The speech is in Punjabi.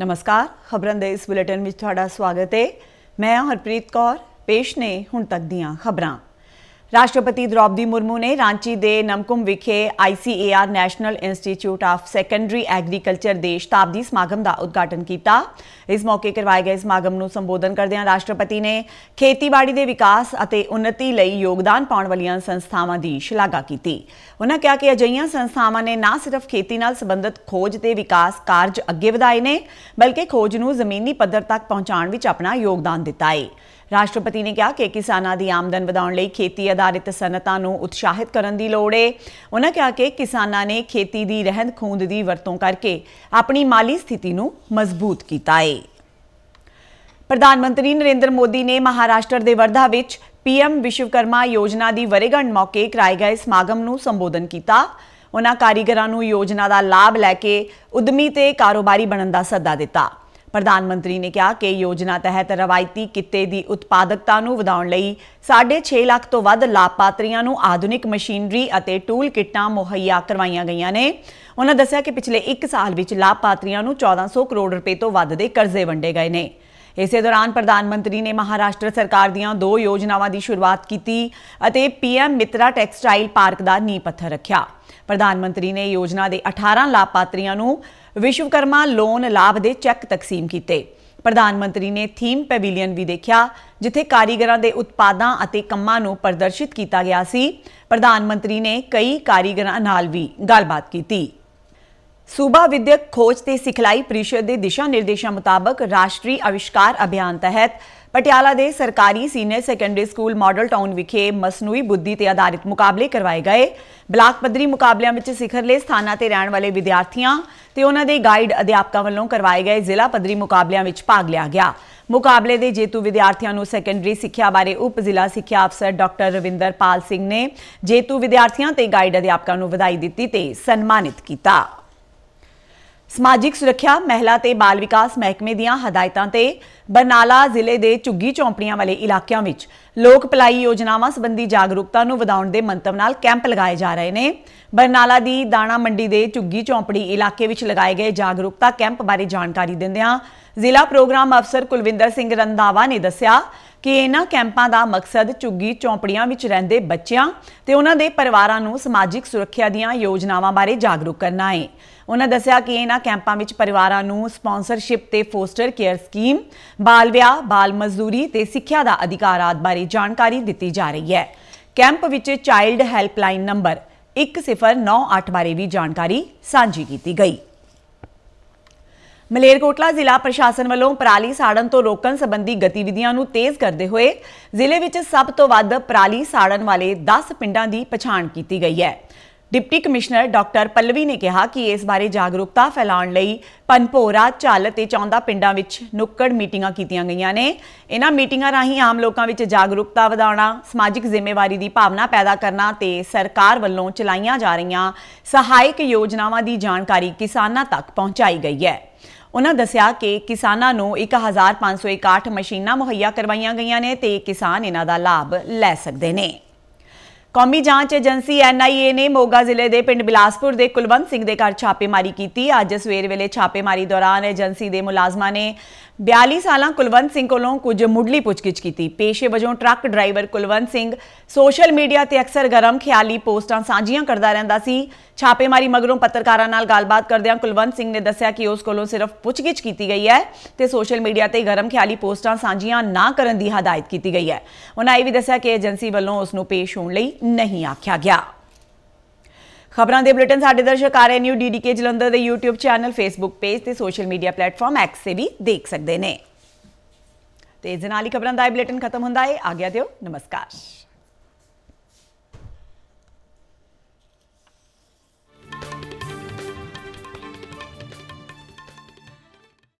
ਨਮਸਕਾਰ ਖਬਰਾਂ ਦੇ ਇਸ ਬੁਲੇਟਿਨ ਵਿੱਚ ਤੁਹਾਡਾ ਸਵਾਗਤ ਹੈ ਮੈਂ ਹਰਪ੍ਰੀਤ ਕੌਰ ਪੇਸ਼ ਨੇ ਹੁਣ ਤੱਕ ਦੀਆਂ ਖਬਰਾਂ ਰਾਸ਼ਟਰਪਤੀ ਦ੍ਰੋਪਦੀ ਮੁਰਮੂ ਨੇ ਰਾਂਚੀ ਦੇ ਨਮਕੁਮ ਵਿਖੇ ICAR national institute of secondary agriculture ਦੇ ਸ਼ਤਾਬਦੀ ਸਮਾਗਮ ਦਾ ਉਦਘਾਟਨ ਕੀਤਾ ਇਸ ਮੌਕੇ ਕਰਵਾਏ ਗਏ ਸਮਾਗਮ ਨੂੰ ਸੰਬੋਧਨ ਕਰਦਿਆਂ ਰਾਸ਼ਟਰਪਤੀ ਨੇ ਖੇਤੀਬਾੜੀ ਦੇ ਵਿਕਾਸ ਅਤੇ ਉન્નਤੀ ਲਈ ਯੋਗਦਾਨ ਪਾਉਣ ਵਾਲੀਆਂ ਸੰਸਥਾਵਾਂ ਦੀ ਸ਼ਲਾਘਾ ਕੀਤੀ ਉਹਨਾਂ ਕਿਹਾ ਕਿ ਅਜਈਆਂ ਸੰਸਥਾਵਾਂ ਨੇ ਨਾ ਸਿਰਫ ਖੇਤੀ ਨਾਲ ਸੰਬੰਧਿਤ ਖੋਜ ਤੇ ਵਿਕਾਸ ਕਾਰਜ ਅੱਗੇ ਵਧਾਏ ਨੇ ਬਲਕਿ ਖੋਜ ਨੂੰ ਜ਼ਮੀਨੀ ਪੱਧਰ ਤੱਕ ਪਹੁੰਚਾਉਣ ਵਿੱਚ ਆਪਣਾ ਯੋਗਦਾਨ ਦਿੱਤਾ ਹੈ ਰਾਸ਼ਟਰਪਤੀ ਨੇ ਕਿਹਾ ਕਿ ਕਿਸਾਨਾਂ ਦੀ ਆਮਦਨ ਵਧਾਉਣ ਲਈ ਖੇਤੀ ਆਧਾਰਿਤ ਸਨਅਤਾਂ ਨੂੰ ਉਤਸ਼ਾਹਿਤ ਕਰਨ ਦੀ ਲੋੜ ਹੈ ਉਹਨਾਂ ਕਿਹਾ ਕਿ ਕਿਸਾਨਾਂ ਨੇ ਖੇਤੀ ਦੀ ਰਹਿੰਦ ਖੂੰਦ ਦੀ ਵਰਤੋਂ ਕਰਕੇ ਆਪਣੀ ਮਾਲੀ ਸਥਿਤੀ ਨੂੰ ਮਜ਼ਬੂਤ ਕੀਤਾ ਹੈ ਪ੍ਰਧਾਨ ਮੰਤਰੀ ਨਰਿੰਦਰ ਮੋਦੀ ਨੇ ਮਹਾਰਾਸ਼ਟਰ ਦੇ ਵਰਧਾ ਵਿੱਚ ਪੀਐਮ ਵਿਸ਼ਵਕਰਮਾ ਯੋਜਨਾ ਦੀ ਵਰੇਗੰਢ ਮੌਕੇ ਕਰਾਏ ਗਏ ਸਮਾਗਮ ਨੂੰ ਸੰਬੋਧਨ ਕੀਤਾ ਉਹਨਾਂ ਕਾਰੀਗਰਾਂ ਨੂੰ ਯੋਜਨਾ ਦਾ ਲਾਭ ਲੈ ਕੇ ਉਦਮੀ ਤੇ ਕਾਰੋਬਾਰੀ ਬਣਨ ਦਾ ਸੱਦਾ ਦਿੱਤਾ ਪ੍ਰਧਾਨ ਮੰਤਰੀ ਨੇ ਕਿਹਾ ਕਿ ਯੋਜਨਾ ਤਹਿਤ ਰਵਾਇਤੀ ਕਿੱਤੇ ਦੀ ਉਤਪਾਦਕਤਾ ਨੂੰ ਵਧਾਉਣ ਲਈ 6.5 ਲੱਖ ਤੋਂ ਵੱਧ ਲਾਭਪਾਤਰੀਆਂ ਨੂੰ ਆਧੁਨਿਕ ਮਸ਼ੀਨਰੀ ਅਤੇ ਟੂਲ ਕਿੱਟਾਂ ਮੁਹੱਈਆ ਕਰਵਾਈਆਂ ਗਈਆਂ ਨੇ ਉਹਨਾਂ ਦੱਸਿਆ ਕਿ ਪਿਛਲੇ 1 ਸਾਲ ਵਿੱਚ ਲਾਭਪਾਤਰੀਆਂ ਨੂੰ 1400 ਕਰੋੜ ਰੁਪਏ ਤੋਂ ਵੱਧ ਦੇ ਕਰਜ਼ੇ ਵੰਡੇ ਗਏ ਨੇ ਇਸੇ ਦੌਰਾਨ ਪ੍ਰਧਾਨ ਮੰਤਰੀ ਨੇ ਮਹਾਰਾਸ਼ਟਰ ਸਰਕਾਰ ਦੀਆਂ ਦੋ ਯੋਜਨਾਵਾਂ ਦੀ ਸ਼ੁਰੂਆਤ ਕੀਤੀ ਅਤੇ ਪੀਐਮ ਮਿਤਰਾ ਟੈਕਸਟਾਈਲ ਪਾਰਕ ਦਾ ਨੀਂਹ ਪੱਥਰ ਰੱਖਿਆ ਪ੍ਰਧਾਨ ਮੰਤਰੀ ਨੇ ਯੋਜਨਾ ਦੇ 18 ਲਾਭਪਾਤਰੀਆਂ ਨੂੰ ਵਿਸ਼ਵਕਰਮਾ ਲੋਨ ਲਾਭ ਦੇ ਚੈੱਕ ਤਕਸੀਮ ਕੀਤੇ ਪ੍ਰਧਾਨ ਮੰਤਰੀ ਨੇ ਥੀਮ ਪੈਵਿਲੀਅਨ ਵੀ ਦੇਖਿਆ ਜਿੱਥੇ ਕਾਰੀਗਰਾਂ ਦੇ ਉਤਪਾਦਾਂ ਅਤੇ ਕੰਮਾਂ ਨੂੰ ਪ੍ਰਦਰਸ਼ਿਤ ਕੀਤਾ ਗਿਆ ਸੀ ਪ੍ਰਧਾਨ ਮੰਤਰੀ ਨੇ ਕਈ ਕਾਰੀਗਰਾਂ ਨਾਲ ਵੀ ਗੱਲਬਾਤ ਕੀਤੀ ਸੂਬਾ ਵਿਦਿਅਕ ਖੋਜ ਤੇ ਸਿਖਲਾਈ ਪ੍ਰੀਸ਼ਦ ਦੇ ਦਿਸ਼ਾ ਨਿਰਦੇਸ਼ਾਂ ਮੁਤਾਬਕ ਰਾਸ਼ਟਰੀ ਅਵਿਸ਼ਕਾਰ ਅਭਿਆਨ ਤਹਿਤ ਪਟਿਆਲਾ ਦੇ ਸਰਕਾਰੀ senior secondary school model town ਵਿਖੇ ਮਸਨੂਈ ਬੁੱਧੀ ਤੇ ਆਧਾਰਿਤ ਮੁਕਾਬਲੇ ਕਰਵਾਏ ਗਏ ਬਲਾਕ ਪੱਧਰੀ ਮੁਕਾਬਲਿਆਂ ਵਿੱਚ ਸਿਖਰਲੇ ਸਥਾਨਾਂ ਤੇ ਰਹਿਣ ਵਾਲੇ ਵਿਦਿਆਰਥੀਆਂ ਤੇ ਉਹਨਾਂ ਦੇ ਗਾਈਡ ਅਧਿਆਪਕਾਂ ਵੱਲੋਂ ਕਰਵਾਏ ਗਏ ਜ਼ਿਲ੍ਹਾ ਪੱਧਰੀ ਮੁਕਾਬਲਿਆਂ ਵਿੱਚ ਭਾਗ ਲਿਆ ਗਿਆ ਮੁਕਾਬਲੇ ਦੇ ਜੇਤੂ ਵਿਦਿਆਰਥੀਆਂ ਨੂੰ ਸੈਕੰਡਰੀ ਸਿੱਖਿਆ ਬਾਰੇ ਉਪ ਜ਼ਿਲ੍ਹਾ ਸਿੱਖਿਆ ਅਫਸਰ ਡਾਕਟਰ ਰਵਿੰਦਰਪਾਲ ਸਿੰਘ ਨੇ ਜੇਤੂ ਵਿਦਿਆਰਥੀਆਂ ਤੇ ਗਾਈਡ ਅਧਿਆਪਕਾਂ ਨੂੰ ਵਧਾਈ ਦਿੱਤੀ ਤੇ ਸਨਮਾਨਿਤ ਕੀਤਾ ਸਮਾਜਿਕ ਸੁਰੱਖਿਆ ਮਹਿਲਾ ਤੇ ਬਾਲ ਵਿਕਾਸ ਮਹਿਕਮੇ ਦੀਆਂ ਹਦਾਇਤਾਂ ਤੇ ਬਰਨਾਲਾ ਜ਼ਿਲ੍ਹੇ ਦੇ ਝੁੱਗੀ ਚੌਂਪੜੀਆਂ ਵਾਲੇ ਇਲਾਕਿਆਂ ਵਿੱਚ ਲੋਕ ਭਲਾਈ ਯੋਜਨਾਵਾਂ ਸੰਬੰਧੀ ਜਾਗਰੂਕਤਾ ਨੂੰ ਵਧਾਉਣ ਦੇ ਮੰਤਵ ਨਾਲ ਕੈਂਪ ਲਗਾਏ ਜਾ ਰਹੇ ਨੇ ਬਰਨਾਲਾ ਦੀ ਦਾਣਾ ਮੰਡੀ ਦੇ ਝੁੱਗੀ ਚੌਂਪੜੀ ਇਲਾਕੇ ਵਿੱਚ ਲਗਾਏ ਗਏ ਜਾਗਰੂਕਤਾ ਕੈਂਪ ਬਾਰੇ ਜਾਣਕਾਰੀ ਦਿੰਦਿਆਂ ਜ਼ਿਲ੍ਹਾ ਪ੍ਰੋਗਰਾਮ ਅਫਸਰ ਕੁਲਵਿੰਦਰ ਸਿੰਘ ਰੰਦਾਵਾ ਨੇ ਦੱਸਿਆ ਕਿ ਇਹਨਾਂ ਕੈਂਪਾਂ ਦਾ ਮਕਸਦ ਝੁੱਗੀ ਚੌਂਪੜੀਆਂ ਵਿੱਚ ਰਹਿੰਦੇ ਬੱਚਿਆਂ ਤੇ ਉਹਨਾਂ ਦੇ ਪਰਿਵਾਰਾਂ ਨੂੰ ਸਮਾਜਿਕ ਸੁਰੱਖਿਆ ਦੀਆਂ ਯੋਜਨਾਵਾਂ ਬਾਰੇ ਜਾਗਰੂਕ ਕਰਨਾ ਹੈ ਉਹਨਾਂ ਦੱਸਿਆ ਕਿ ਇਹਨਾਂ ਕੈਂਪਾਂ ਵਿੱਚ ਪਰਿਵਾਰਾਂ ਨੂੰ ਸਪਾਂਸਰਸ਼ਿਪ ਤੇ ਫੋਸਟਰ ਕੇਅਰ ਸਕੀਮ ਬਾਲ ਵਿਆਹ ਬਾਲ ਮਜ਼ਦੂਰੀ ਤੇ ਸਿੱਖਿਆ ਦਾ ਅਧਿਕਾਰ ਆਦ ਬਾਰੇ ਜਾਣਕਾਰੀ ਦਿੱਤੀ ਜਾ ਰਹੀ ਹੈ ਕੈਂਪ ਵਿੱਚ ਚਾਈਲਡ ਹੈਲਪਲਾਈਨ ਨੰਬਰ 1098 ਬਾਰੇ ਵੀ ਜਾਣਕਾਰੀ ਸਾਂਝੀ ਕੀਤੀ ਗਈ ਮਲੇਰਕੋਟਲਾ ਜ਼ਿਲ੍ਹਾ ਪ੍ਰਸ਼ਾਸਨ ਵੱਲੋਂ ਪਰਾਲੀ ਸਾੜਨ ਤੋਂ ਰੋਕਣ ਸੰਬੰਧੀ ਗਤੀਵਿਧੀਆਂ ਨੂੰ ਤੇਜ਼ ਕਰਦੇ ਹੋਏ ਜ਼ਿਲ੍ਹੇ ਵਿੱਚ ਸਭ ਤੋਂ ਵੱਧ ਪਰਾਲੀ ਸਾੜਨ ਵਾਲੇ 10 ਪਿੰਡਾਂ ਦੀ ਪਛਾਣ ਕੀਤੀ ਗਈ ਹੈ ਡਿਪਟੀ ਕਮਿਸ਼ਨਰ ਡਾਕਟਰ ਪੱਲਵੀ ਨੇ ਕਿਹਾ ਕਿ ਇਸ ਬਾਰੇ ਜਾਗਰੂਕਤਾ ਫੈਲਾਉਣ ਲਈ ਪਨਪੋਰਾ ਚਾਲ ਤੇ ਚੌਂਦਾ ਪਿੰਡਾਂ ਵਿੱਚ ਨੁੱਕੜ ਮੀਟਿੰਗਾਂ ਕੀਤੀਆਂ ਗਈਆਂ ਨੇ ਇਹਨਾਂ ਮੀਟਿੰਗਾਂ ਰਾਹੀਂ ਆਮ ਲੋਕਾਂ ਵਿੱਚ ਜਾਗਰੂਕਤਾ ਵਧਾਉਣਾ ਸਮਾਜਿਕ ਜ਼ਿੰਮੇਵਾਰੀ ਦੀ ਭਾਵਨਾ ਪੈਦਾ ਕਰਨਾ ਤੇ ਸਰਕਾਰ ਵੱਲੋਂ ਚਲਾਈਆਂ ਜਾ ਰਹੀਆਂ ਸਹਾਇਕ ਯੋਜਨਾਵਾਂ ਦੀ ਜਾਣਕਾਰੀ ਕਿਸਾਨਾਂ ਤੱਕ ਪਹੁੰਚਾਈ ਗਈ ਹੈ ਉਹਨਾਂ ਦੱਸਿਆ ਕਿ ਕਿਸਾਨਾਂ ਨੂੰ 1561 ਮਸ਼ੀਨਾਂ ਮੁਹੱਈਆ ਕਰਵਾਈਆਂ ਗਈਆਂ ਨੇ ਤੇ ਕਿਸਾਨ ਇਹਨਾਂ ਦਾ ਲਾਭ ਲੈ ਸਕਦੇ ਨੇ ਕੌਮੀ ਜਾਂਚ ਏਜੰਸੀ ਐਨਆਈਏ ਨੇ ਮੋਗਾ ਜ਼ਿਲ੍ਹੇ ਦੇ ਪਿੰਡ ਬਿਲਾਸਪੁਰ ਦੇ ਕੁਲਵੰਤ ਸਿੰਘ ਦੇ ਘਰ ਛਾਪੇਮਾਰੀ ਕੀਤੀ ਅੱਜ ਸਵੇਰ ਵੇਲੇ ਛਾਪੇਮਾਰੀ ਦੌਰਾਨ ਏਜੰਸੀ ਦੇ ਮੁਲਾਜ਼ਮਾਂ ਨੇ 42 ਸਾਲਾਂ ਕੁਲਵੰਤ ਸਿੰਘ ਕੋਲੋਂ ਕੁਝ ਮੁੱਢਲੀ ਪੁੱਛਗਿੱਛ ਕੀਤੀ ਪੇਸ਼ੇ ਵਜੋਂ truck driver Kulwant Singh social media ਤੇ ਅਕਸਰ ਗਰਮ ਖਿਆਲੀ ਪੋਸਟਾਂ ਸਾਂਝੀਆਂ ਕਰਦਾ ਰਹਿੰਦਾ ਸੀ ਛਾਪੇਮਾਰੀ ਮਗਰੋਂ ਪੱਤਰਕਾਰਾਂ ਨਾਲ ਗੱਲਬਾਤ ਕਰਦਿਆਂ ਕੁਲਵੰਤ ਸਿੰਘ ਨੇ ਦੱਸਿਆ ਕਿ ਉਸ ਕੋਲੋਂ ਸਿਰਫ ਪੁੱਛਗਿੱਛ ਕੀਤੀ ਗਈ ਹੈ ਤੇ ਸੋਸ਼ਲ ਮੀਡੀਆ ਤੇ ਗਰਮ ਖਿਆਲੀ ਪੋਸਟਾਂ ਸਾਂਝੀਆਂ ਨਾ ਕਰਨ ਦੀ ਹਦਾਇਤ ਕੀਤੀ ਗਈ ਹੈ ਉਹਨਾਂ ਇਹ ਵੀ ਦੱਸਿਆ ਕਿ ਏਜੰਸੀ ਵੱਲੋਂ ਉਸ ਨੂੰ ਪੇਸ਼ ਹੋਣ ਲਈ ਨਹੀਂ ਆਖਿਆ ਗਿਆ ਖਬਰਾਂ ਦੇ ਬੁਲੇਟਿਨ ਸਾਡੇ ਦਰਸ਼ਕ ਨਿਊ ਡੀਡੀਕੇ ਜਲੰਧਰ ਦੇ YouTube ਚੈਨਲ Facebook ਪੇਜ ਤੇ ਸੋਸ਼ਲ ਮੀਡੀਆ ਪਲੇਟਫਾਰਮ X ਤੇ ਵੀ ਦੇਖ ਸਕਦੇ ਨੇ ਤੇ ਇਸ ਨਾਲ ਹੀ ਖਬਰਾਂ ਦਾ ਬੁਲੇਟਿਨ ਖਤਮ ਹੁੰਦਾ ਹੈ ਆ ਗਿਆ ਦਿਓ ਨਮਸਕਾਰ